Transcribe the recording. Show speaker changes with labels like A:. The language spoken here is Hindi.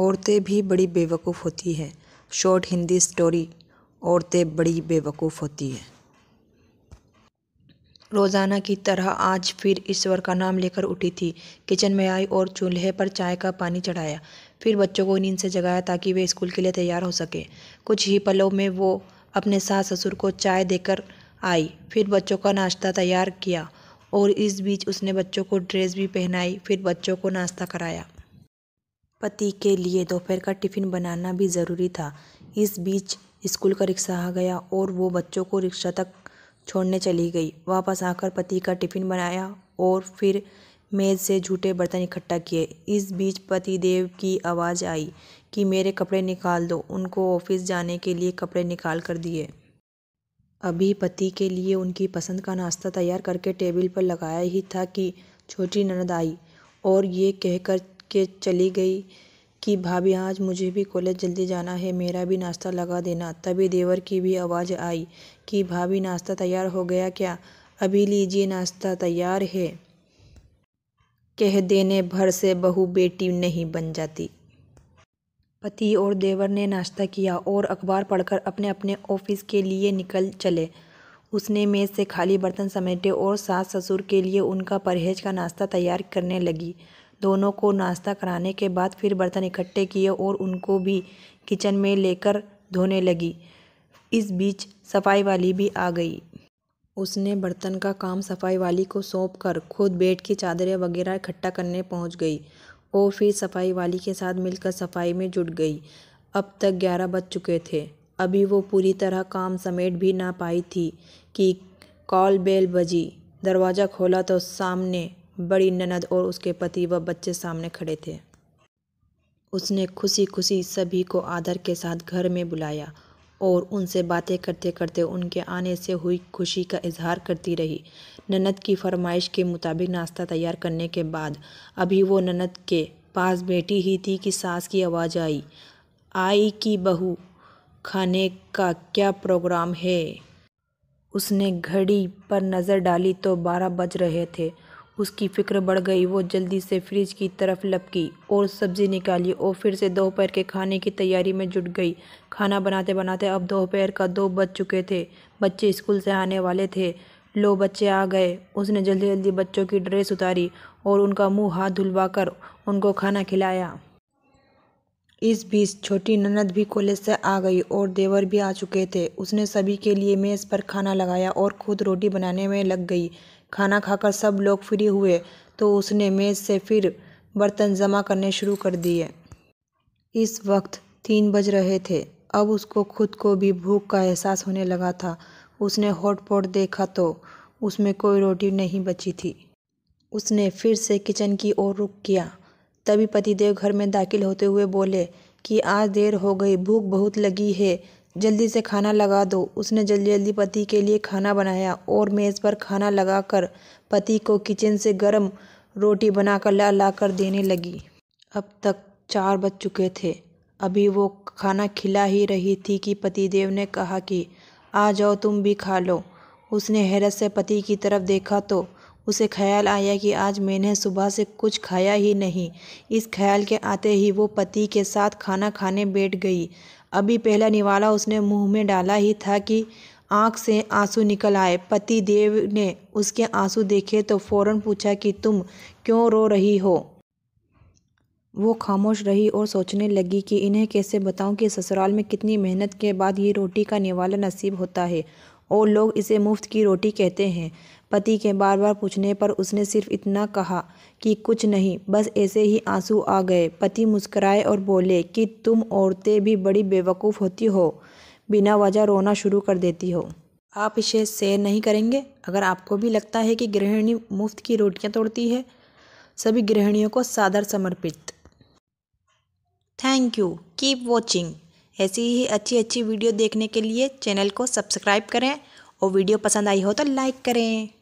A: औरतें भी बड़ी बेवकूफ़ होती है शॉर्ट हिंदी स्टोरी औरतें बड़ी बेवकूफ़ होती है रोज़ाना की तरह आज फिर ईश्वर का नाम लेकर उठी थी किचन में आई और चूल्हे पर चाय का पानी चढ़ाया फिर बच्चों को नींद से जगाया ताकि वे स्कूल के लिए तैयार हो सके कुछ ही पलों में वो अपने सास ससुर को चाय देकर आई फिर बच्चों का नाश्ता तैयार किया और इस बीच उसने बच्चों को ड्रेस भी पहनाई फिर बच्चों को नाश्ता कराया पति के लिए दोपहर का टिफ़िन बनाना भी ज़रूरी था इस बीच स्कूल का रिक्शा आ गया और वो बच्चों को रिक्शा तक छोड़ने चली गई वापस आकर पति का टिफ़िन बनाया और फिर मेज़ से झूठे बर्तन इकट्ठा किए इस बीच पति देव की आवाज़ आई कि मेरे कपड़े निकाल दो उनको ऑफिस जाने के लिए कपड़े निकाल कर दिए अभी पति के लिए उनकी पसंद का नाश्ता तैयार करके टेबल पर लगाया ही था कि छोटी ननद आई और ये कहकर के चली गई कि भाभी आज मुझे भी कॉलेज जल्दी जाना है मेरा भी नाश्ता लगा देना तभी देवर की भी आवाज़ आई कि भाभी नाश्ता तैयार हो गया क्या अभी लीजिए नाश्ता तैयार है कह देने भर से बहू बेटी नहीं बन जाती पति और देवर ने नाश्ता किया और अखबार पढ़कर अपने अपने ऑफिस के लिए निकल चले उसने मेज़ से खाली बर्तन समेटे और सास ससुर के लिए उनका परहेज का नाश्ता तैयार करने लगी दोनों को नाश्ता कराने के बाद फिर बर्तन इकट्ठे किए और उनको भी किचन में लेकर धोने लगी इस बीच सफाई वाली भी आ गई उसने बर्तन का काम सफाई वाली को सौंप कर खुद बेड की चादरें वगैरह इकट्ठा करने पहुंच गई और फिर सफाई वाली के साथ मिलकर सफाई में जुट गई अब तक ग्यारह बज चुके थे अभी वो पूरी तरह काम समेट भी ना पाई थी कि कॉल बेल बजी दरवाज़ा खोला तो सामने बड़ी ननद और उसके पति व बच्चे सामने खड़े थे उसने खुशी खुशी सभी को आदर के साथ घर में बुलाया और उनसे बातें करते करते उनके आने से हुई खुशी का इजहार करती रही ननद की फरमाइश के मुताबिक नाश्ता तैयार करने के बाद अभी वो ननद के पास बैठी ही थी कि सास की आवाज़ आई आई की बहू खाने का क्या प्रोग्राम है उसने घड़ी पर नज़र डाली तो बारह बज रहे थे उसकी फिक्र बढ़ गई वो जल्दी से फ्रिज की तरफ लपकी और सब्जी निकाली और फिर से दोपहर के खाने की तैयारी में जुट गई खाना बनाते बनाते अब दोपहर का दो बज चुके थे बच्चे स्कूल से आने वाले थे लो बच्चे आ गए उसने जल्दी जल्दी बच्चों की ड्रेस उतारी और उनका मुंह हाथ धुलवाकर उनको खाना खिलाया इस बीच छोटी ननद भी कॉलेज से आ गई और देवर भी आ चुके थे उसने सभी के लिए मेज़ पर खाना लगाया और खुद रोटी बनाने में लग गई खाना खाकर सब लोग फ्री हुए तो उसने मेज़ से फिर बर्तन जमा करने शुरू कर दिए इस वक्त तीन बज रहे थे अब उसको खुद को भी भूख का एहसास होने लगा था उसने हॉटपॉट देखा तो उसमें कोई रोटी नहीं बची थी उसने फिर से किचन की ओर रुख किया तभी पतिदेव घर में दाखिल होते हुए बोले कि आज देर हो गई भूख बहुत लगी है जल्दी से खाना लगा दो उसने जल्दी जल्दी पति के लिए खाना बनाया और मेज़ पर खाना लगाकर पति को किचन से गर्म रोटी बनाकर ला ला कर देने लगी अब तक चार बज चुके थे अभी वो खाना खिला ही रही थी कि पति देव ने कहा कि आ जाओ तुम भी खा लो उसने हैरत से पति की तरफ देखा तो उसे ख्याल आया कि आज मैंने सुबह से कुछ खाया ही नहीं इस ख्याल के आते ही वो पति के साथ खाना खाने बैठ गई अभी पहला निवाला उसने मुंह में डाला ही था कि आंख से आंसू निकल आए पति देव ने उसके आंसू देखे तो फौरन पूछा कि तुम क्यों रो रही हो वो खामोश रही और सोचने लगी कि इन्हें कैसे बताऊं कि ससुराल में कितनी मेहनत के बाद ये रोटी का निवाला नसीब होता है और लोग इसे मुफ्त की रोटी कहते हैं पति के बार बार पूछने पर उसने सिर्फ इतना कहा कि कुछ नहीं बस ऐसे ही आंसू आ गए पति मुस्कराए और बोले कि तुम औरतें भी बड़ी बेवकूफ़ होती हो बिना वजह रोना शुरू कर देती हो आप इसे शेयर नहीं करेंगे अगर आपको भी लगता है कि गृहिणी मुफ्त की रोटियां तोड़ती है सभी गृहिणियों को सादर समर्पित थैंक यू कीप वॉचिंग ऐसी ही अच्छी अच्छी वीडियो देखने के लिए चैनल को सब्सक्राइब करें और वीडियो पसंद आई हो तो लाइक करें